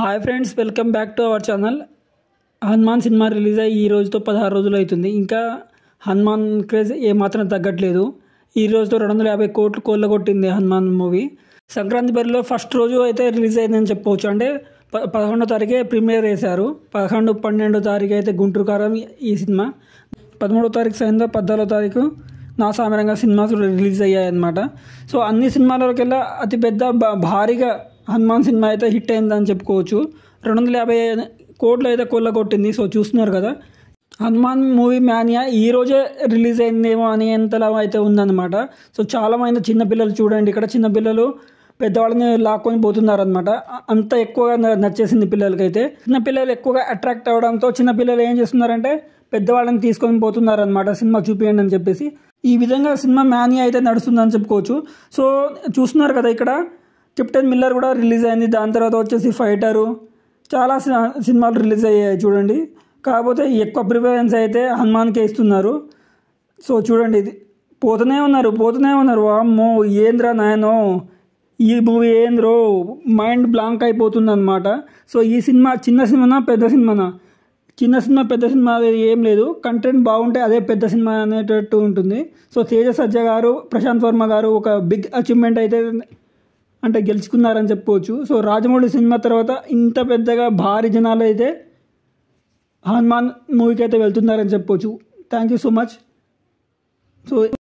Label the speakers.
Speaker 1: hi friends welcome back to our channel Hanuman cinema release అయ్యి ఈ రోజుతో పదహారు రోజులు అవుతుంది ఇంకా హనుమాన్ క్రేజ్ ఏమాత్రం తగ్గట్లేదు ఈ రోజుతో రెండు వందల యాభై కోట్లు కోళ్ళ కొట్టింది హనుమాన్ మూవీ సంక్రాంతి బరిలో ఫస్ట్ రోజు అయితే రిలీజ్ అయిందని చెప్పవచ్చు అంటే ప పదకొండో తారీఖే ప్రీమియర్ వేశారు పదకొండు పన్నెండో తారీఖు అయితే గుంటూరు కారం ఈ సినిమా పదమూడో తారీఖు సైన్ పద్నాలుగో తారీఖు నా సామరంగా సినిమాస్ రిలీజ్ అయ్యాయన్నమాట సో అన్ని సినిమాలకెల్లా అతిపెద్ద భారీగా హనుమాన్ సినిమా అయితే హిట్ అయిందని చెప్పుకోవచ్చు రెండు వందల యాభై కోట్లు అయితే కోళ్ళ కొట్టింది సో చూస్తున్నారు కదా హనుమాన్ మూవీ మానియా ఈ రోజే రిలీజ్ అయిందేమో అని ఎంతలా అయితే ఉందన్నమాట సో చాలామంది చిన్నపిల్లలు చూడండి ఇక్కడ చిన్నపిల్లలు పెద్దవాళ్ళని లాక్కొని పోతున్నారు అనమాట అంత ఎక్కువగా నచ్చేసింది పిల్లలకైతే చిన్నపిల్లలు ఎక్కువగా అట్రాక్ట్ అవడంతో చిన్నపిల్లలు ఏం చేస్తున్నారంటే పెద్దవాళ్ళని తీసుకొని పోతున్నారు అనమాట సినిమా చూపియండి అని చెప్పేసి ఈ విధంగా సినిమా మానియా అయితే నడుస్తుందని చెప్పుకోవచ్చు సో చూస్తున్నారు కదా ఇక్కడ కెప్టెన్ మిల్లర్ కూడా రిలీజ్ అయింది దాని తర్వాత వచ్చేసి ఫైటరు చాలా సినిమాలు రిలీజ్ అయ్యాయి చూడండి కాకపోతే ఎక్కువ ప్రిఫరెన్స్ అయితే హనుమాన్కే ఇస్తున్నారు సో చూడండి ఇది పోతూనే ఉన్నారు పోతూనే ఉన్నారు అమ్మో ఏంద్రా నాయనో ఈ మూవీ ఏంద్రో మైండ్ బ్లాంక్ అయిపోతుంది అనమాట సో ఈ సినిమా చిన్న సినిమానా పెద్ద సినిమానా చిన్న సినిమా పెద్ద సినిమా ఏం లేదు కంటెంట్ బాగుంటే అదే పెద్ద సినిమా అనేటట్టు ఉంటుంది సో తేజ సజ్జ గారు ప్రశాంత్ వర్మ గారు ఒక బిగ్ అచీవ్మెంట్ అయితే అంటే గెలుచుకున్నారని చెప్పుకోవచ్చు సో రాజమౌళి సినిమా తర్వాత ఇంత పెద్దగా భారీ జనాలు అయితే హనుమాన్ మూవీకి అయితే వెళ్తున్నారని చెప్పొచ్చు thank you so much so